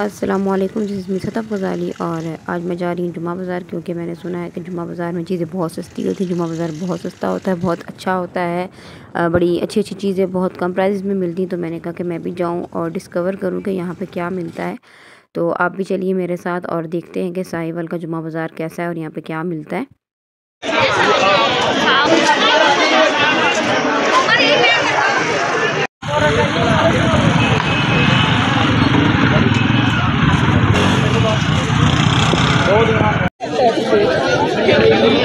असलम जिस सतफ़ गज़ाली और आज मैं जा रही हूँ जुमा बाज़ार क्योंकि मैंने सुना है कि जुमा बाज़ार में चीज़ें बहुत सस्ती होती हैं जुमा बाज़ार बहुत सस्ता होता है बहुत अच्छा होता है बड़ी अच्छी अच्छी चीज़ें बहुत कम प्राइस में मिलती हैं तो मैंने कहा कि मैं भी जाऊँ और डिस्कवर करूँ कि यहाँ पर क्या मिलता है तो आप भी चलिए मेरे साथ और देखते हैं कि साहिबल का जुमा बाज़ार कैसा है और यहाँ पर क्या मिलता है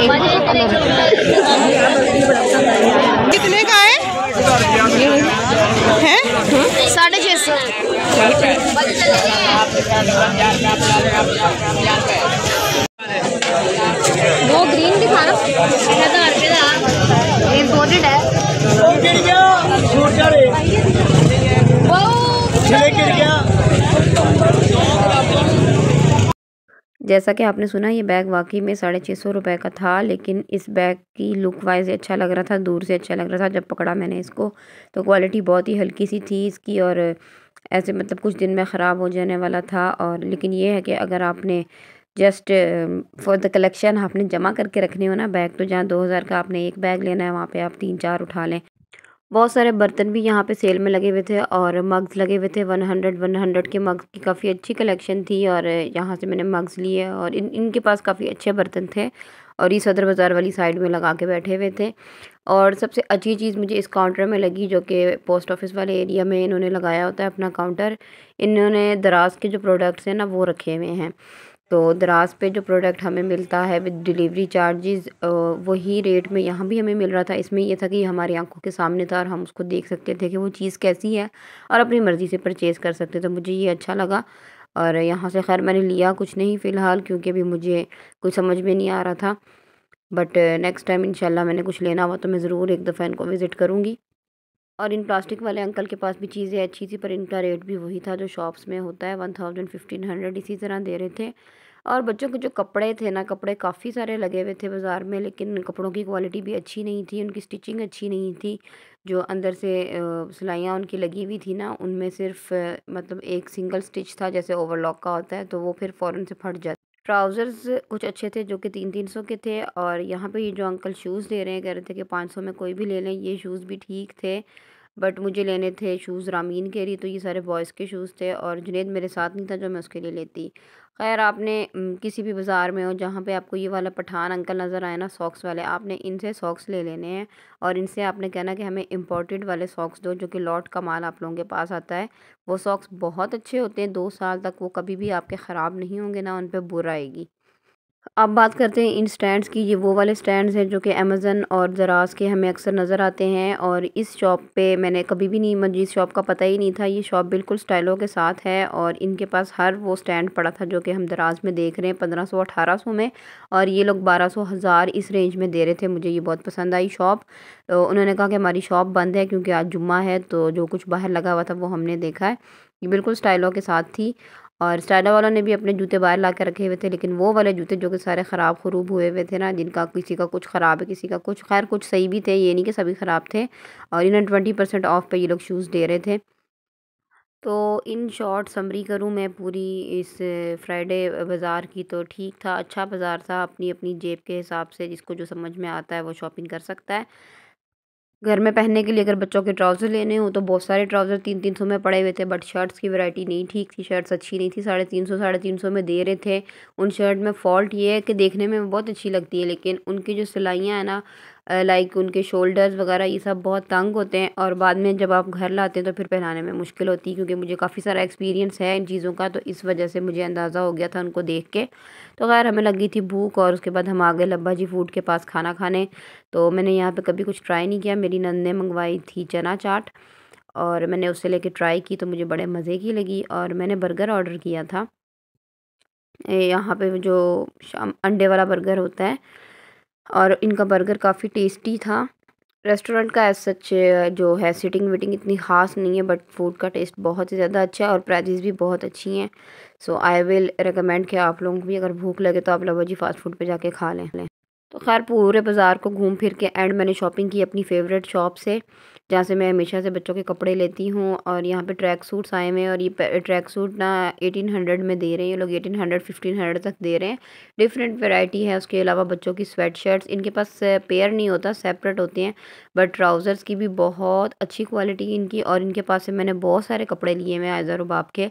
कितने का है हैं साढ़े छः सौ वो ग्रीन दिखा ना ये है जैसा कि आपने सुना ये बैग वाकई में साढ़े छः सौ रुपये का था लेकिन इस बैग की लुक वाइज अच्छा लग रहा था दूर से अच्छा लग रहा था जब पकड़ा मैंने इसको तो क्वालिटी बहुत ही हल्की सी थी इसकी और ऐसे मतलब कुछ दिन में ख़राब हो जाने वाला था और लेकिन ये है कि अगर आपने जस्ट फॉर द कलेक्शन आपने जमा करके रखने हो ना बैग तो जहाँ दो हज़ार का आपने एक बैग लेना है वहाँ पे आप तीन चार उठा लें बहुत सारे बर्तन भी यहाँ पे सेल में लगे हुए थे और मग्स लगे हुए थे वन हंड्रेड वन हंड्रेड के मग्स की काफ़ी अच्छी कलेक्शन थी और यहाँ से मैंने मग्स लिए और इन इनके पास काफ़ी अच्छे बर्तन थे और ये सदर बाज़ार वाली साइड में लगा के बैठे हुए थे और सबसे अच्छी चीज़ मुझे इस काउंटर में लगी जो कि पोस्ट ऑफिस वाले एरिया में इन्होंने लगाया होता है अपना काउंटर इन्होंने दराज के जो प्रोडक्ट्स हैं ना वो रखे हुए हैं तो दराज पे जो प्रोडक्ट हमें मिलता है विद डिलीवरी चार्जेस वही रेट में यहाँ भी हमें मिल रहा था इसमें यह था कि हमारी आंखों के सामने था और हम उसको देख सकते थे कि वो चीज़ कैसी है और अपनी मर्ज़ी से परचेज़ कर सकते तो मुझे ये अच्छा लगा और यहाँ से खैर मैंने लिया कुछ नहीं फ़िलहाल क्योंकि अभी मुझे कुछ समझ में नहीं आ रहा था बट नेक्स्ट टाइम इंशाल्लाह मैंने कुछ लेना हुआ तो मैं ज़रूर एक दफ़ा इनको विज़िट करूँगी और इन प्लास्टिक वाले अंकल के पास भी चीज़ें अच्छी थी पर इनका रेट भी वही था जो शॉप्स में होता है वन थाउजेंड फिफ्टीन हंड्रेड इसी तरह दे रहे थे और बच्चों के जो कपड़े थे ना कपड़े काफ़ी सारे लगे हुए थे बाज़ार में लेकिन कपड़ों की क्वालिटी भी अच्छी नहीं थी उनकी स्टिचिंग अच्छी नहीं थी जो अंदर से सिलाइयाँ उनकी लगी हुई थी ना उनमें सिर्फ मतलब एक सिंगल स्टिच था जैसे ओवरलॉक का होता है तो वो फिर फ़ौरन से फट जाता ट्राउज़र्स कुछ अच्छे थे जो कि तीन तीन सौ के थे और यहाँ पे ये जो अंकल शूज़ दे रहे हैं कह रहे थे कि पाँच सौ में कोई भी ले लें ये शूज़ भी ठीक थे बट मुझे लेने थे शूज़ रामीन के लिए तो ये सारे बॉयज़ के शूज़ थे और जुनेद मेरे साथ नहीं था जो मैं उसके लिए लेती खैर आपने किसी भी बाज़ार में हो जहाँ पे आपको ये वाला पठान अंकल नज़र आए ना सॉक्स वाले आपने इनसे सॉक्स ले लेने हैं और इनसे आपने कहना कि हमें इम्पोर्टेड वाले सॉक्स दो जो कि लॉट का माल आप लोगों के पास आता है वो सॉक्स बहुत अच्छे होते हैं दो साल तक वो कभी भी आपके ख़राब नहीं होंगे ना उन पर बुर आएगी अब बात करते हैं इन स्टैंड्स की ये वो वाले स्टैंड्स हैं जो कि अमेज़न और दराज के हमें अक्सर नज़र आते हैं और इस शॉप पे मैंने कभी भी नहीं मुझे इस शॉप का पता ही नहीं था ये शॉप बिल्कुल स्टाइलों के साथ है और इनके पास हर वो स्टैंड पड़ा था जो कि हम दराज में देख रहे हैं पंद्रह सौ अठारह सौ में और ये लोग बारह सौ हज़ार इस रेंज में दे रहे थे मुझे ये बहुत पसंद आई शॉप तो उन्होंने कहा कि हमारी शॉप बंद है क्योंकि आज जुम्मा है तो जो कुछ बाहर लगा हुआ था वो हमने देखा है ये बिल्कुल स्टाइलों के साथ थी और स्टाइला वालों ने भी अपने जूते बाहर ला के रखे हुए थे लेकिन वो वाले जूते जो कि सारे ख़राब खरूब हुए हुए थे ना जिनका किसी का कुछ ख़राब है किसी का कुछ खैर कुछ सही भी थे ये नहीं कि सभी ख़राब थे और इन्हें ट्वेंटी परसेंट ऑफ पे ये लोग शूज़ दे रहे थे तो इन शॉर्ट समरी करूँ मैं पूरी इस फ्राइडे बाज़ार की तो ठीक था अच्छा बाज़ार था अपनी अपनी जेब के हिसाब से जिसको जो समझ में आता है वो शॉपिंग कर सकता है घर में पहनने के लिए अगर बच्चों के ट्राउज़र लेने हो तो बहुत सारे ट्राउज़र तीन तीन सौ में पड़े हुए थे बट शर्ट्स की वैरायटी नहीं ठीक थी शर्ट्स अच्छी नहीं थी साढ़े तीन सौ साढ़े तीन सौ में दे रहे थे उन शर्ट में फॉल्ट ये है कि देखने में बहुत अच्छी लगती है लेकिन उनकी जो सिलाइयाँ हैं ना लाइक उनके शोल्डर्स वगैरह ये सब बहुत तंग होते हैं और बाद में जब आप घर लाते हैं तो फिर पहनाने में मुश्किल होती है क्योंकि मुझे काफ़ी सारा एक्सपीरियंस है इन चीज़ों का तो इस वजह से मुझे अंदाज़ा हो गया था उनको देख के तो खैर हमें लगी थी भूख और उसके बाद हम आ गए लब्बा जी फूड के पास खाना खाने तो मैंने यहाँ पर कभी कुछ ट्राई नहीं किया मेरी नंद ने मंगवाई थी चना चाट और मैंने उससे लेके ट्राई की तो मुझे बड़े मज़े की लगी और मैंने बर्गर ऑर्डर किया था यहाँ पे जो अंडे वाला बर्गर होता है और इनका बर्गर काफ़ी टेस्टी था रेस्टोरेंट का एज सच जो है सीटिंग वीटिंग इतनी ख़ास नहीं है बट फूड का टेस्ट बहुत ही ज़्यादा अच्छा है और प्राइजेस भी बहुत अच्छी हैं सो आई विल रिकमेंड कि आप लोगों को भी अगर भूख लगे तो आप लवा जी फास्ट फूड पे जाके खा लें तो खैर पूरे बाज़ार को घूम फिर के एंड मैंने शॉपिंग की अपनी फेवरेट शॉप से जहाँ से मैं हमेशा से बच्चों के कपड़े लेती हूँ और यहाँ पे ट्रैक सूट्स आए हुए हैं और ये ट्रैक सूट ना एटीन हंड्रेड में दे रहे हैं ये लोग एटीन हंड्रेड फिफ्टीन हंड्रेड तक दे रहे हैं डिफरेंट वेराइटी है उसके अलावा बच्चों की स्वेट शर्ट्स इनके पास पेयर नहीं होता सेपरेट होते हैं बट ट्राउज़र्स की भी बहुत अच्छी क्वालिटी इनकी और इनके पास से मैंने बहुत सारे कपड़े लिए मैं आयजा बाप के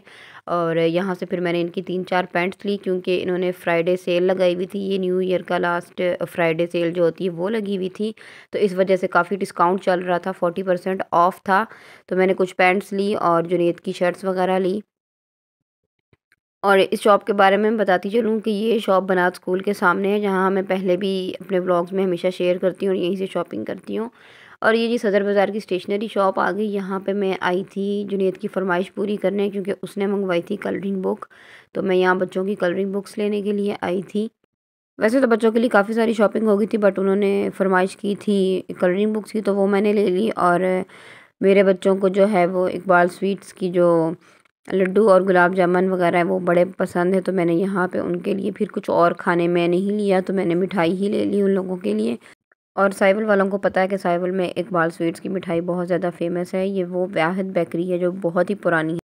और यहाँ से फिर मैंने इनकी तीन चार पैंट्स ली क्योंकि इन्होंने फ्राइडे सेल लगाई हुई थी ये न्यू ईयर का लास्ट फ्राइडे सेल जो होती है वो लगी हुई थी तो इस वजह से काफ़ी डिस्काउंट चल रहा था फोर्टी ट्वेंटी परसेंट ऑफ था तो मैंने कुछ पैंट्स ली और जुनेद की शर्ट्स वगैरह ली और इस शॉप के बारे में बताती चलूँ कि ये शॉप बनात स्कूल के सामने है जहाँ मैं पहले भी अपने ब्लॉग्स में हमेशा शेयर करती हूँ और यहीं से शॉपिंग करती हूँ और ये जी सदर बाज़ार की स्टेशनरी शॉप आ गई यहाँ पे मैं आई थी जुनेद की फरमाइश पूरी करने क्योंकि उसने मंगवाई थी कलरिंग बुक तो मैं यहाँ बच्चों की कलरिंग बुक्स लेने के लिए आई थी वैसे तो बच्चों के लिए काफ़ी सारी शॉपिंग हो गई थी बट उन्होंने फरमाइश की थी कलरिंग बुक्स की तो वो मैंने ले ली और मेरे बच्चों को जो है वो इकबाल स्वीट्स की जो लड्डू और गुलाब जामुन वगैरह है वो बड़े पसंद है तो मैंने यहाँ पे उनके लिए फिर कुछ और खाने में नहीं लिया तो मैंने मिठाई ही ले ली उन लोगों के लिए और साइबल वालों को पता है कि साइबल में इकबाल स्वीट्स की मिठाई बहुत ज़्यादा फेमस है ये वो वाहिद बेकरी है जो बहुत ही पुरानी है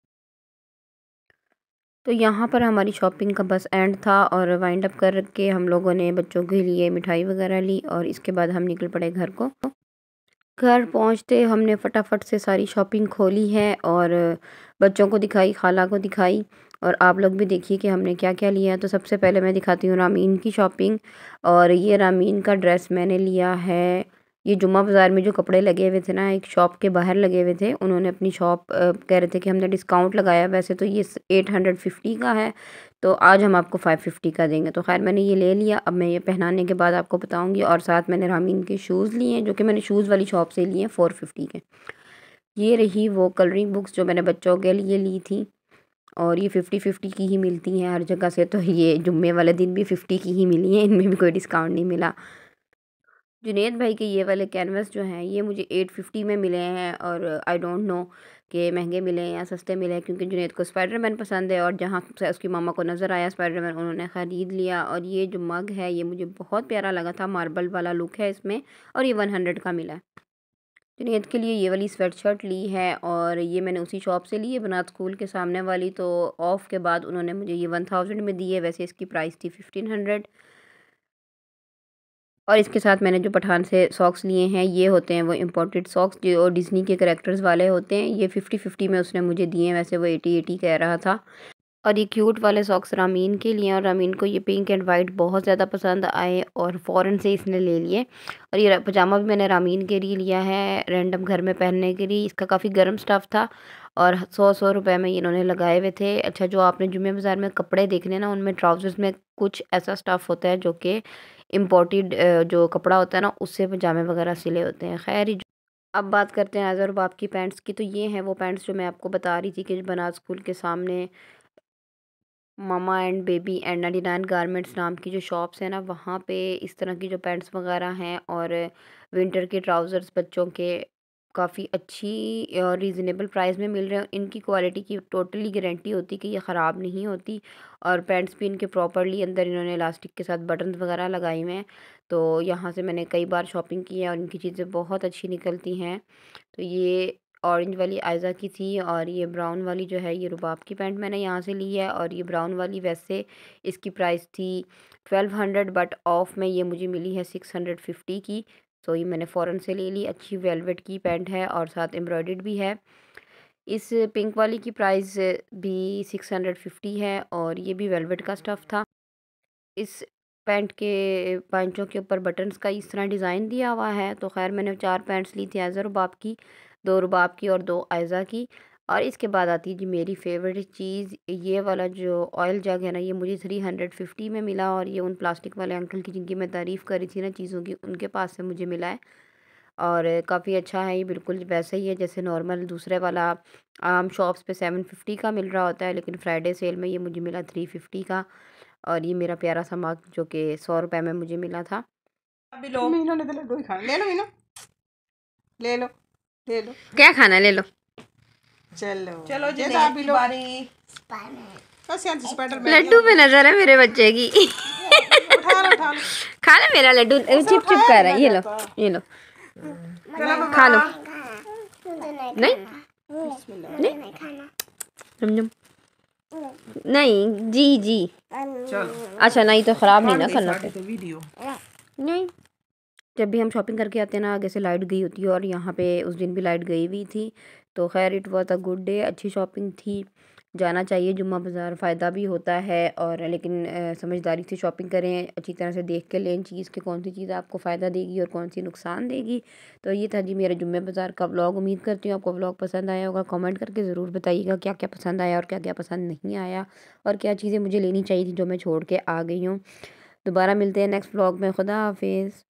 तो यहाँ पर हमारी शॉपिंग का बस एंड था और वाइंड अप करके हम लोगों ने बच्चों के लिए मिठाई वगैरह ली और इसके बाद हम निकल पड़े घर को घर पहुँचते हमने फटाफट से सारी शॉपिंग खोली है और बच्चों को दिखाई खाला को दिखाई और आप लोग भी देखिए कि हमने क्या क्या लिया तो सबसे पहले मैं दिखाती हूँ रामीन की शॉपिंग और ये रामीन का ड्रेस मैंने लिया है ये जुम्मा बाजार में जो कपड़े लगे हुए थे ना एक शॉप के बाहर लगे हुए थे उन्होंने अपनी शॉप कह रहे थे कि हमने डिस्काउंट लगाया वैसे तो ये एट हंड्रेड फिफ्टी का है तो आज हम आपको फाइव फिफ्टी का देंगे तो खैर मैंने ये ले लिया अब मैं ये पहनाने के बाद आपको बताऊँगी और साथ मैंने रामीन के शूज़ लिए हैं जो कि मैंने शूज़ वाली शॉप से लिए हैं फ़ोर फिफ्टी के ये रही वो कलरिंग बुक्स जो मैंने बच्चों के लिए ली थी और ये फ़िफ्टी फ़िफ्टी की ही मिलती हैं हर जगह से तो ये जुम्मे वाले दिन भी फ़िफ्टी की ही मिली है इनमें भी कोई डिस्काउंट नहीं मिला जुनेद भाई के ये वाले कैनवस जो हैं ये मुझे एट फिफ्टी में मिले हैं और आई डोंट नो कि महंगे मिले या सस्ते मिले हैं क्योंकि जुनेद को स्पाइडरमैन पसंद है और जहाँ से उसकी मामा को नज़र आया स्पाइडरमैन उन्होंने ख़रीद लिया और ये जो मग है ये मुझे बहुत प्यारा लगा था मार्बल वाला लुक है इसमें और ये वन हंड्रेड का मिला है जुनेद के लिए ये वाली स्वेट शर्ट ली है और ये मैंने उसी शॉप से ली है बनात स्कूल के सामने वाली तो ऑफ़ के बाद उन्होंने मुझे ये वन थाउजेंड में दी है वैसे इसकी प्राइस थी फिफ्टीन हंड्रेड और इसके साथ मैंने जो पठान से सॉक्स लिए हैं ये होते हैं वो इम्पोर्टेड सॉक्स जो डिज़नी के करेक्टर्स वाले होते हैं ये फ़िफ्टी फिफ्टी में उसने मुझे दिए हैं वैसे वो एटी एटी कह रहा था और ये क्यूट वाले सॉक्स रामीन के लिए और रामीन को ये पिंक एंड वाइट बहुत ज़्यादा पसंद आए और फ़ौरन से इसने ले लिए और ये पजामा भी मैंने रामीन के लिए लिया है रैंडम घर में पहनने के लिए इसका काफ़ी गर्म स्टफ़ था और सौ सौ रुपए में इन्होंने लगाए हुए थे अच्छा जो आपने जुमे बाज़ार में कपड़े देखने ना उनमें ट्राउज़र्स में कुछ ऐसा स्टफ़ होता है जो कि इम्पोर्टेड जो कपड़ा होता है ना उससे पजामे वगैरह सिले होते हैं खैर अब बात करते हैं अज़र बाप की पैंट्स की तो ये हैं वो पैंट्स जो मैं आपको बता रही थी कि बनाज स्कूल के सामने mama and baby and ninety nine garments नाम की जो शॉप्स हैं ना वहाँ पे इस तरह की जो पैंट्स वगैरह हैं और विंटर के ट्राउज़र्स बच्चों के काफ़ी अच्छी और रीज़नेबल प्राइस में मिल रहे हैं इनकी क्वालिटी की टोटली गारंटी होती कि ये ख़राब नहीं होती और पैंट्स भी इनके प्रॉपरली अंदर इन्होंने इलास्टिक के साथ बटन वगैरह लगाए हुए हैं तो यहाँ से मैंने कई बार शॉपिंग की है और इनकी चीज़ें बहुत अच्छी निकलती हैं तो ये ऑरेंज वाली आयज़ा की थी और ये ब्राउन वाली जो है ये रुबाब की पैंट मैंने यहाँ से ली है और ये ब्राउन वाली वैसे इसकी प्राइस थी ट्वेल्व हंड्रेड बट ऑफ़ में ये मुझे मिली है सिक्स हंड्रेड फिफ्टी की सो तो ये मैंने फ़ौरन से ले ली अच्छी वेलवेट की पैंट है और साथ एम्ब्रॉयड भी है इस पिंक वाली की प्राइस भी सिक्स हंड्रेड फिफ्टी है और ये भी वेलवेट का स्टफ़ था इस पैंट के पैंचों के ऊपर बटन्स का इस तरह डिज़ाइन दिया हुआ है तो खैर मैंने चार पैंट्स ली थी ऐज़ा रुबाब की दो रुबाब की और दो आयज़ा की और इसके बाद आती है जी मेरी फेवरेट चीज़ ये वाला जो ऑयल जग है ना ये मुझे थ्री हंड्रेड फिफ्टी में मिला और ये उन प्लास्टिक वाले अंकल की जिनकी मैं तारीफ़ करी थी ना चीज़ों की उनके पास से मुझे मिला है और काफ़ी अच्छा है ये बिल्कुल वैसे ही है जैसे नॉर्मल दूसरे वाला आम शॉप्स पे सेवन फिफ्टी का मिल रहा होता है लेकिन फ्राइडे सेल में ये मुझे मिला थ्री फिफ्टी का और ये मेरा प्यारा सा मग जो कि सौ रुपये में मुझे मिला था अभी लो तो ले लो ले लो ले लो क्या खाना ले लो चलो चलो जी लड्डू पे नजर है मेरे बच्चे की खा लो मेरा लड्डू चिप चिप कर रहा है ये लो ये लो मतलब खा लो हाँ। नहीं नहीं नहीं जी जी अच्छा नहीं तो ख़राब नहीं ना करना नहीं जब भी हम शॉपिंग करके आते हैं ना आगे से लाइट गई होती है और यहाँ पे उस दिन भी लाइट गई हुई थी तो खैर it was a good day अच्छी शॉपिंग थी जाना चाहिए जुम्मा बाज़ार फ़ायदा भी होता है और लेकिन समझदारी से शॉपिंग करें अच्छी तरह से देख के लें चीज़ के कौन सी चीज़ आपको फ़ायदा देगी और कौन सी नुकसान देगी तो ये था जी मेरा जुम्मे बाज़ार का ब्लॉग उम्मीद करती हूँ आपको ब्लॉग पसंद आया होगा कमेंट करके ज़रूर बताइएगा क्या क्या पसंद आया और क्या क्या पसंद नहीं आया और क्या चीज़ें मुझे लेनी चाहिए थी जो मैं छोड़ के आ गई हूँ दोबारा मिलते हैं नेक्स्ट ब्लॉग में खुदा हाफिज़